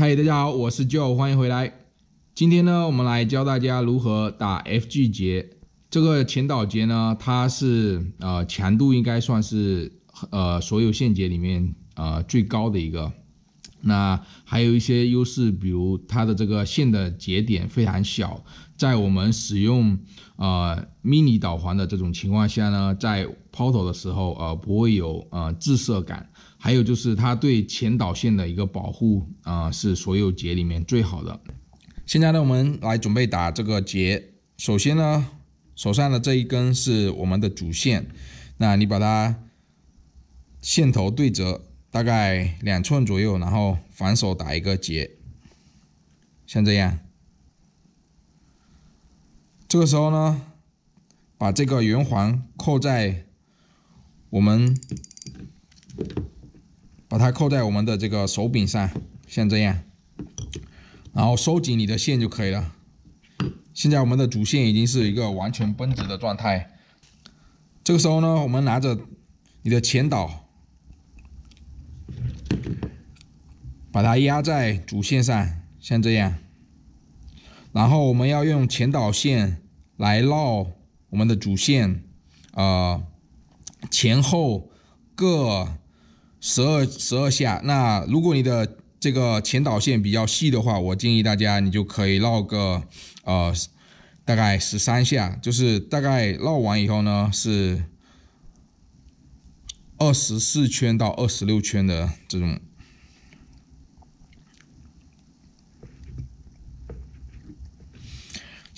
嗨，大家好，我是 Joe，欢迎回来。今天呢，我们来教大家如何打 FG 节。这个前导节呢，它是呃强度应该算是呃所有线节里面呃最高的一个。那还有一些优势，比如它的这个线的节点非常小，在我们使用呃迷你导环的这种情况下呢，在抛头的时候呃不会有呃滞涩感，还有就是它对前导线的一个保护啊是所有结里面最好的。现在呢，我们来准备打这个结。首先呢，手上的这一根是我们的主线，那你把它线头对折。大概两寸左右，然后反手打一个结，像这样。这个时候呢，把这个圆环扣在我们把它扣在我们的这个手柄上，像这样，然后收紧你的线就可以了。现在我们的主线已经是一个完全绷直的状态。这个时候呢，我们拿着你的前导。把它压在主线上，像这样。然后我们要用前导线来绕我们的主线，呃，前后各十二十二下。那如果你的这个前导线比较细的话，我建议大家你就可以绕个呃大概十三下，就是大概绕完以后呢是二十四圈到二十六圈的这种。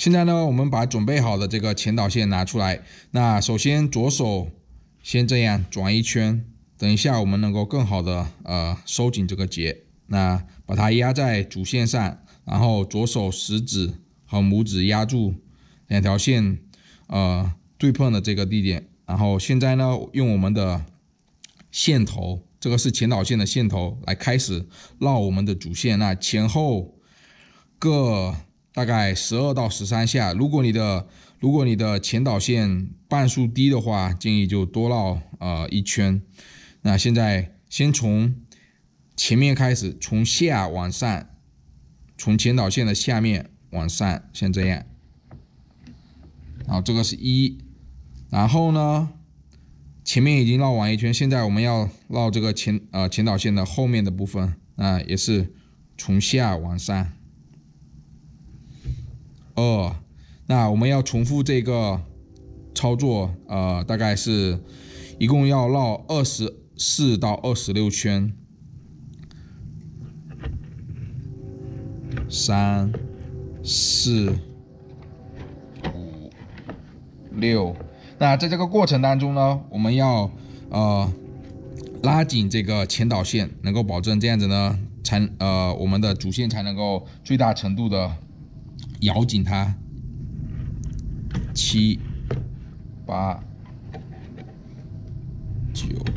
现在呢，我们把准备好的这个前导线拿出来。那首先左手先这样转一圈，等一下我们能够更好的呃收紧这个结。那把它压在主线上，然后左手食指和拇指压住两条线呃对碰的这个地点。然后现在呢，用我们的线头，这个是前导线的线头来开始绕我们的主线。那前后各。大概十二到十三下。如果你的如果你的前导线半数低的话，建议就多绕呃一圈。那现在先从前面开始，从下往上，从前导线的下面往上，像这样。好，这个是一。然后呢，前面已经绕完一圈，现在我们要绕这个前呃前导线的后面的部分啊，也是从下往上。二，那我们要重复这个操作，呃，大概是一共要绕二十四到二十六圈，三、四、五、六。那在这个过程当中呢，我们要呃拉紧这个前导线，能够保证这样子呢，才呃我们的主线才能够最大程度的。咬紧它，七、八、九。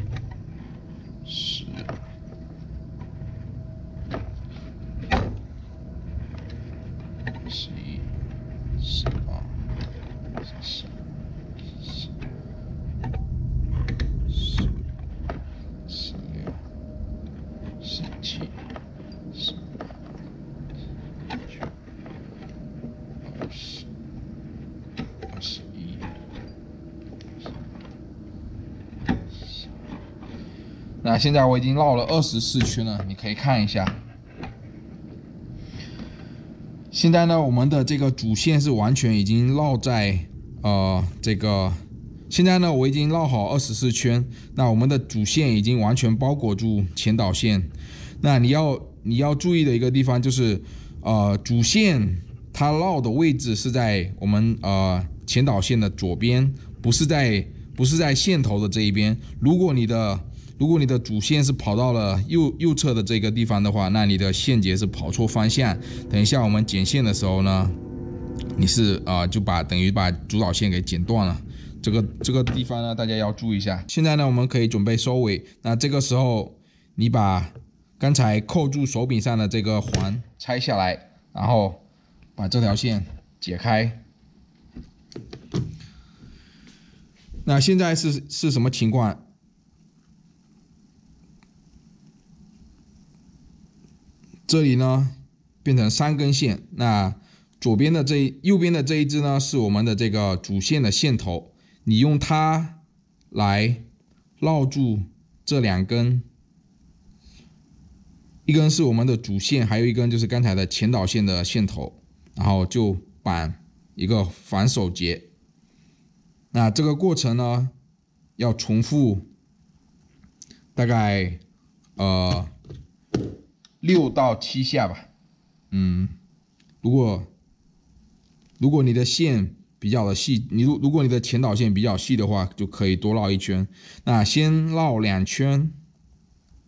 那现在我已经绕了二十四圈了，你可以看一下。现在呢，我们的这个主线是完全已经绕在，呃，这个。现在呢，我已经绕好二十四圈，那我们的主线已经完全包裹住前导线。那你要你要注意的一个地方就是，呃，主线它绕的位置是在我们呃前导线的左边，不是在不是在线头的这一边。如果你的如果你的主线是跑到了右右侧的这个地方的话，那你的线结是跑错方向。等一下我们剪线的时候呢，你是啊就把等于把主导线给剪断了。这个这个地方呢，大家要注意一下。现在呢，我们可以准备收尾。那这个时候，你把刚才扣住手柄上的这个环拆下来，然后把这条线解开。那现在是是什么情况？这里呢，变成三根线。那左边的这右边的这一支呢，是我们的这个主线的线头。你用它来绕住这两根，一根是我们的主线，还有一根就是刚才的前导线的线头。然后就绑一个反手结。那这个过程呢，要重复大概呃。六到七下吧，嗯，如果如果你的线比较的细，你如如果你的前导线比较细的话，就可以多绕一圈。那先绕两圈，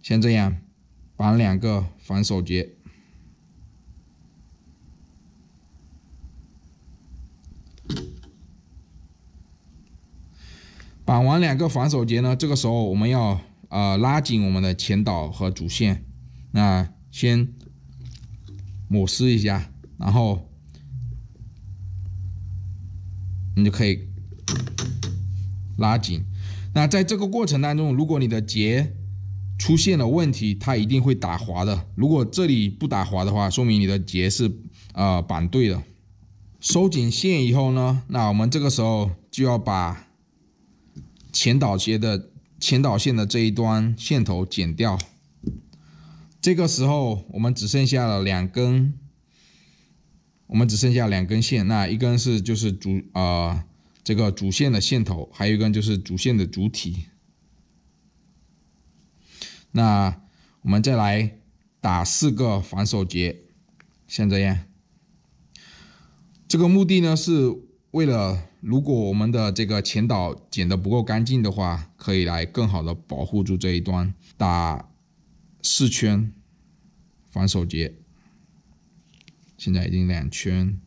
先这样绑两个反手结。绑完两个反手结呢，这个时候我们要呃拉紧我们的前导和主线，那。先抹湿一下，然后你就可以拉紧。那在这个过程当中，如果你的结出现了问题，它一定会打滑的。如果这里不打滑的话，说明你的结是呃绑对了。收紧线以后呢，那我们这个时候就要把前导结的前导线的这一端线头剪掉。这个时候我们只剩下了两根，我们只剩下两根线，那一根是就是主啊这个主线的线头，还有一根就是主线的主体。那我们再来打四个反手结，像这样。这个目的呢是为了，如果我们的这个前导剪的不够干净的话，可以来更好的保护住这一端，打四圈。反手结，现在已经两圈，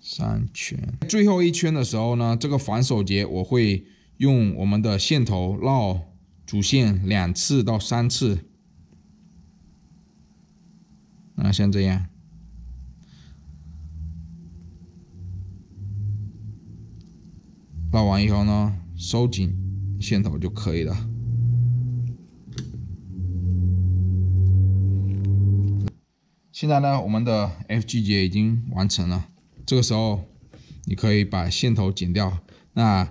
三圈。最后一圈的时候呢，这个反手结我会用我们的线头绕主线两次到三次，啊，像这样。绕完以后呢，收紧线头就可以了。现在呢，我们的 FG 结已经完成了。这个时候，你可以把线头剪掉，那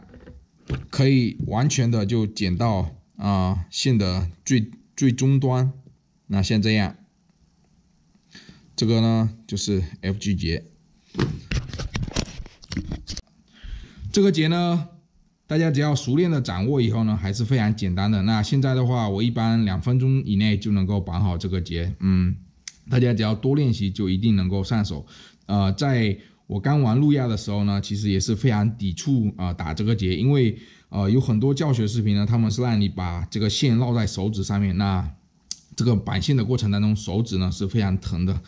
可以完全的就剪到啊线的最最终端。那像这样，这个呢就是 FG 结。这个结呢，大家只要熟练的掌握以后呢，还是非常简单的。那现在的话，我一般两分钟以内就能够绑好这个结。嗯，大家只要多练习，就一定能够上手。呃，在我刚玩路亚的时候呢，其实也是非常抵触啊打这个结，因为呃有很多教学视频呢，他们是让你把这个线绕在手指上面，那这个绑线的过程当中，手指呢是非常疼的。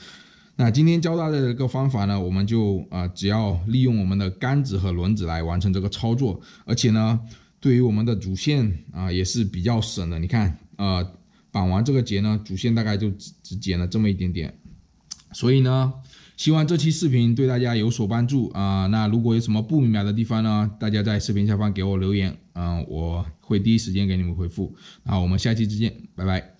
那今天教大家的一个方法呢，我们就啊只要利用我们的杆子和轮子来完成这个操作，而且呢，对于我们的主线啊也是比较省的。你看，呃，绑完这个结呢，主线大概就只只剪了这么一点点。所以呢，希望这期视频对大家有所帮助啊。那如果有什么不明白的地方呢，大家在视频下方给我留言啊，我会第一时间给你们回复。啊，我们下期再见，拜拜。